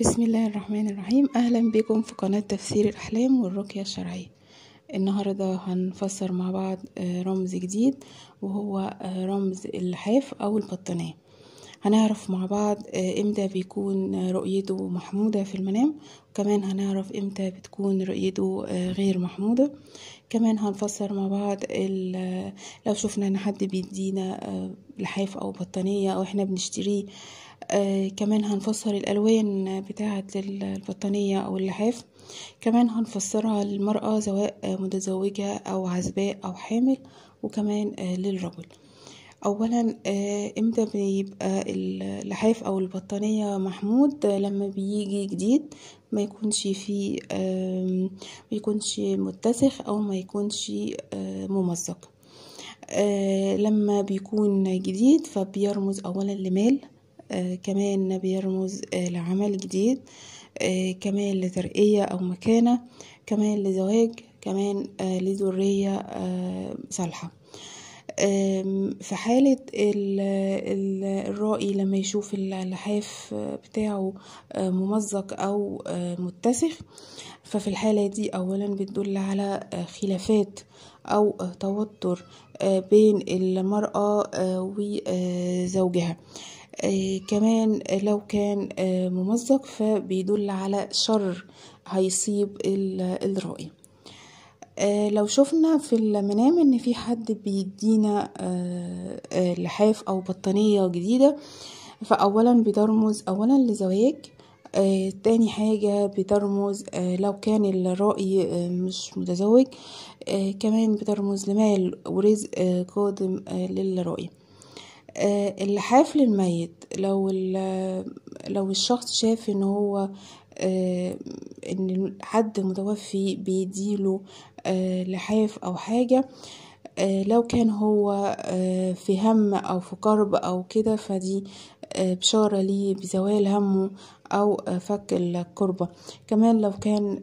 بسم الله الرحمن الرحيم أهلا بكم في قناة تفسير الأحلام والرقية الشرعية النهاردة هنفسر مع بعض آه، رمز جديد وهو آه، رمز اللحاف أو البطانية هنعرف مع بعض آه، امتى بيكون رؤيته محمودة في المنام وكمان هنعرف امتى بتكون رؤيته غير محمودة كمان هنفسر مع بعض لو شفنا ان حد بيدينا لحاف او بطانية او احنا بنشتريه آه، كمان هنفسر الألوان بتاعة البطانية أو اللحاف كمان هنفسرها للمرأة سواء متزوجة أو عزباء أو حامل وكمان آه، للرجل أولا آه، امتى بيبقى اللحاف أو البطانية محمود لما بيجي جديد ما يكونش فيه ما يكونش متسخ أو ما يكونش ممزق لما بيكون جديد فبيرمز أولا لمال آه، كمان بيرمز آه، لعمل جديد آه، كمان لترقية أو مكانة كمان لزواج كمان لذرية صالحة في حالة الرائي لما يشوف اللحاف بتاعه ممزق أو متسخ ففي الحالة دي أولا بتدل على خلافات أو توتر بين المرأة وزوجها آه، كمان لو كان آه، ممزق فبيدل على شر هيصيب الرائي آه، لو شفنا في المنام ان في حد بيدينا لحاف او بطانية جديدة فاولا بترمز اولا لزواج تاني حاجة بترمز لو كان الرأي مش متزوج كمان بترمز لمال ورزق قادم للرأي آه، اللحاف للميت لو لو الشخص شاف ان هو آه، ان حد متوفي بيديله آه، لحاف او حاجه لو كان هو في هم او في كرب او كده فدي بشارة ليه بزوال همه أو فك الكربة كمان لو كان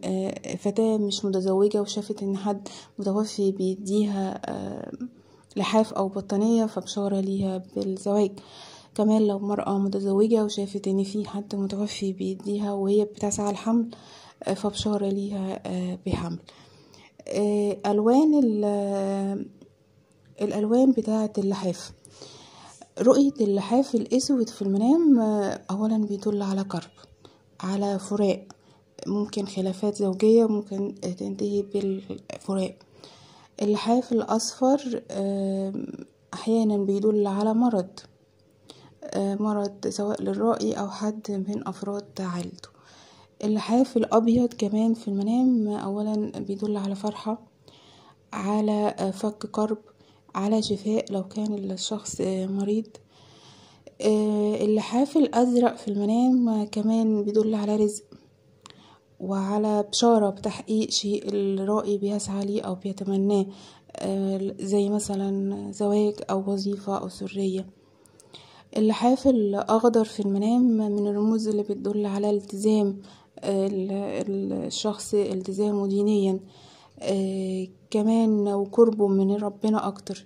فتاة مش متزوجة وشافت إن حد متوفي بيديها لحاف أو بطانية فبشارة ليها بالزواج كمان لو مرأة متزوجة وشافت إن في حد متوفي بيديها وهي بتسعى الحمل آه، فبشارة ليها آه، بحمل آه، ألوان الألوان بتاعة اللحاف رؤية اللحاف الأسود في المنام أولا بيدل على كرب على فراق ممكن خلافات زوجية ممكن تنتهي بالفراق اللحاف الأصفر آه، أحيانا بيدل على مرض آه، مرض سواء للرأي أو حد من أفراد عائلته اللحاف الأبيض كمان في المنام أولا بيدل على فرحة على آه، فك كرب على شفاء لو كان الشخص مريض اللحاف الأزرق في المنام كمان بيدل على رزق وعلى بشارة بتحقيق شيء الرائي بيسعى ليه أو بيتمناه آه، زي مثلا زواج أو وظيفة أو سرية اللحاف الأخضر في المنام من الرموز اللي بتدل على التزام الشخص التزامه دينيا آه، كمان وقربه من ربنا أكتر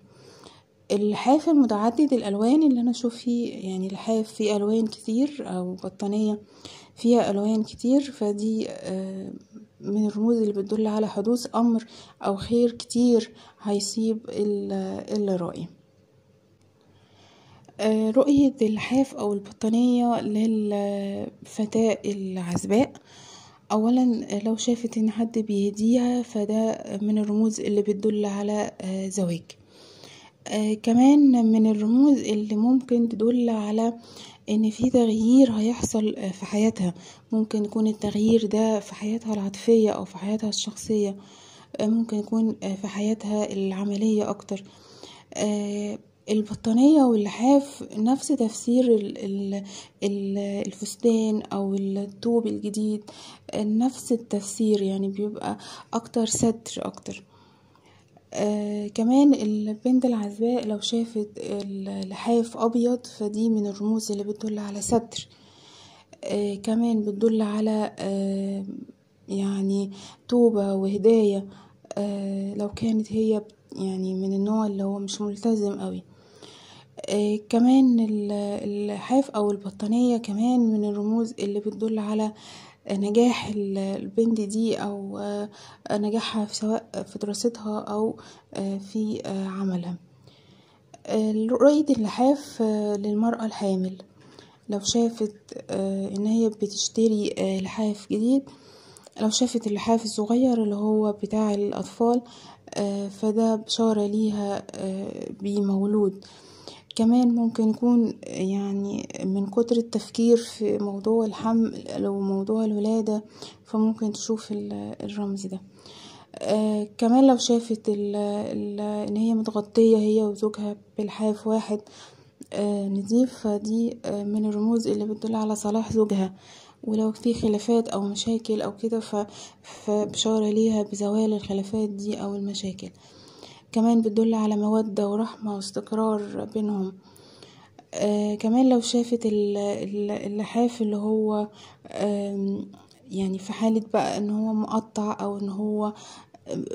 اللحاف المتعدد الألوان اللي أنا أشوف فيه يعني لحاف فيه ألوان كتير أو بطانية فيها ألوان كتير فدي آه، من الرموز اللي بتدل على حدوث أمر أو خير كتير هيصيب اللي رائي آه، رؤية الحاف أو البطانية للفتاة العزباء أولا لو شافت إن حد بيهديها فده من الرموز اللي بتدل على آه، زواج كمان من الرموز اللي ممكن تدل على ان في تغيير هيحصل آه، في حياتها ممكن يكون التغيير ده في حياتها العاطفية او في حياتها الشخصية آه، ممكن يكون آه، في حياتها العملية اكتر البطانية واللحاف نفس تفسير الفستان او الطوب الجديد نفس التفسير يعني بيبقى اكتر ستر اكتر آه، كمان البنت العذباء لو شافت اللحاف ابيض فدي من الرموز اللي بتدل على ستر آه، كمان بتدل على آه، يعني توبة وهداية لو كانت هي يعني من النوع اللي هو مش ملتزم قوي كمان اللحاف او البطانية كمان من الرموز اللي بتدل على نجاح البنت دي او آه، نجاحها سواء في دراستها او آه، في آه، عملها رؤية اللحاف للمرأة الحامل لو شافت ان هي بتشتري لحاف جديد لو شافت اللحاف الصغير اللي هو بتاع الاطفال فده بشارة ليها بمولود كمان ممكن يكون يعني من كتر التفكير في موضوع الحمل موضوع الولادة فممكن تشوف الرمز ده آه كمان لو شافت الـ الـ ان هي متغطية هي وزوجها بلحاف واحد آه نظيف فدي آه من الرموز اللي بتدل على صلاح زوجها ولو في خلافات او مشاكل او كده فبشارة ليها بزوال الخلافات دي او المشاكل كمان بتدل على مودة ورحمة واستقرار بينهم آه، كمان لو شافت اللحاف اللي هو يعني في حالة بقى ان هو مقطع او ان هو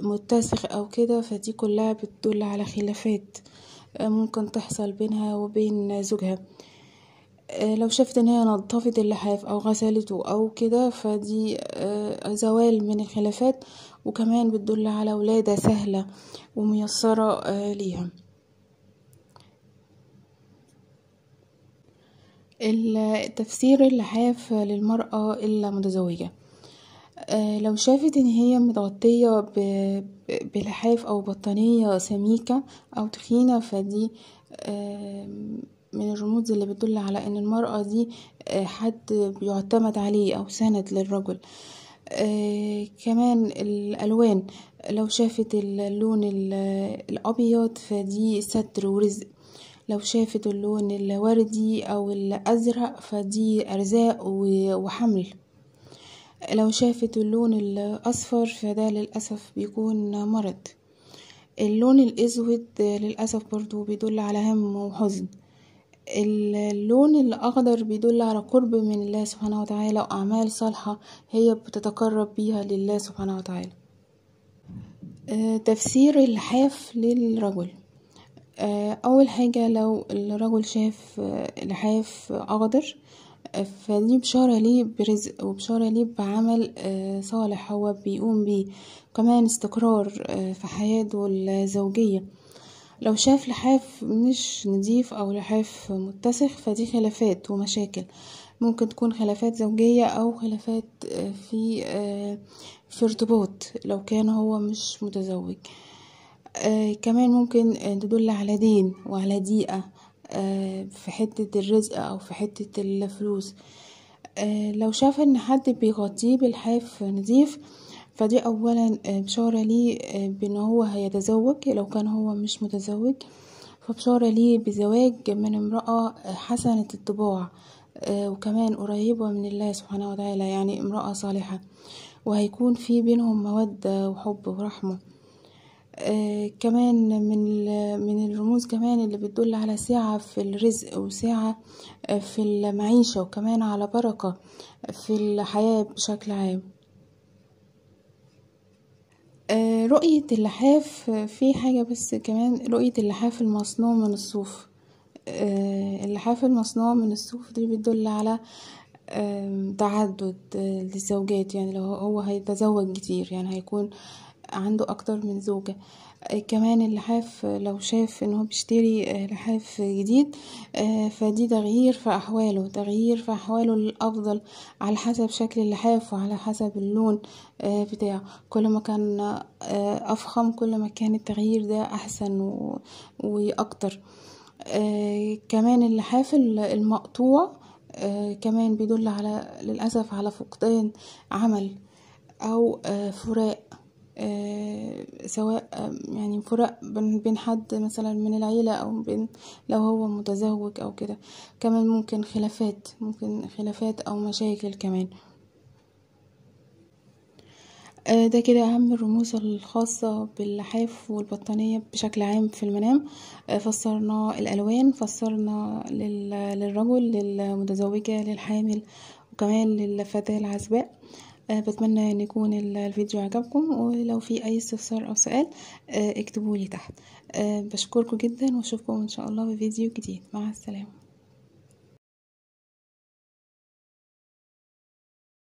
متسخ او كده فدي كلها بتدل على خلافات آه، ممكن تحصل بينها وبين زوجها آه، لو شافت ان هي نظفت اللحاف او غسلته او كده فدي آه، زوال من الخلافات وكمان بتدل على ولادة سهلة وميسرة آه، ليها تفسير اللحاف للمرأة متزوجة لو شافت ان هي متغطية بلحاف او بطانية سميكة او تخينة فدي من الرموز اللي بتدل على ان المرأة دي آه، حد بيعتمد عليه او سند للرجل آه، كمان الالوان لو شافت اللون الابيض فدي ستر ورزق لو شافت اللون الوردي او الازرق فدي ارزاق وحمل لو شافت اللون الاصفر فده للاسف بيكون مرض اللون الاسود للاسف برضو بيدل على هم وحزن اللون الأخضر بيدل على قرب من الله سبحانه وتعالى وأعمال صالحة هي بتتقرب بيها لله سبحانه وتعالى آه، تفسير اللحاف للرجل آه، أول حاجة لو الرجل شاف آه، لحاف أخضر فدي بشارة ليه برزق وبشارة ليه بعمل صالح هو بيقوم بيه كمان استقرار في حياته الزوجية لو شاف لحاف مش نضيف او لحاف متسخ فدي خلافات ومشاكل ممكن تكون خلافات زوجية او خلافات آه، في آه، في ارتباط لو كان هو مش متزوج آه، كمان ممكن تدل على دين وعلى ضيقة في حتة الرزق او في حتة الفلوس لو شاف ان حد بيغطيه بلحاف نضيف فدي اولا آه، بشارة ليه آه، بان هو هيتزوج لو كان هو مش متزوج فبشارة ليه بزواج من امرأة آه، حسنة الطباع وكمان قريبة من الله سبحانه وتعالى يعني امرأة صالحة وهيكون في بينهم مودة وحب ورحمة آه كمان من من الرموز كمان اللي بتدل على سعة في الرزق وسعة في المعيشة وكمان على بركة في الحياة بشكل عام آه، رؤية اللحاف في حاجة بس كمان رؤية اللحاف المصنوع من الصوف آه، اللحاف المصنوع من الصوف دي بتدل على تعدد آه، للزوجات يعني لو هو هيتزوج كتير يعني هيكون عنده اكتر من زوجة آه، كمان اللحاف لو شاف ان هو بيشتري آه، لحاف جديد آه، فدي تغيير في احواله تغيير في احواله للافضل على حسب شكل اللحاف وعلى حسب اللون بتاعه كل ما كان افخم كل ما كان التغيير ده احسن واكتر كمان اللحاف المقطوع كمان بيدل على للاسف على فقدان عمل او فراق آه، سواء آه، يعني فرق بين حد مثلا من العيلة أو بين لو هو متزوج أو كده كمان ممكن خلافات ممكن خلافات أو مشاكل كمان آه، ده كده أهم الرموز الخاصة باللحاف والبطانية بشكل عام في المنام فسرنا الألوان فسرنا للرجل للمتزوجة للحامل وكمان للفتاة العزباء آه، بتمنى ان يكون الفيديو عجبكم ولو في اي استفسار او سؤال آه، اكتبولي تحت آه، بشكركم جدا واشوفكم ان شاء الله في فيديو جديد مع السلامه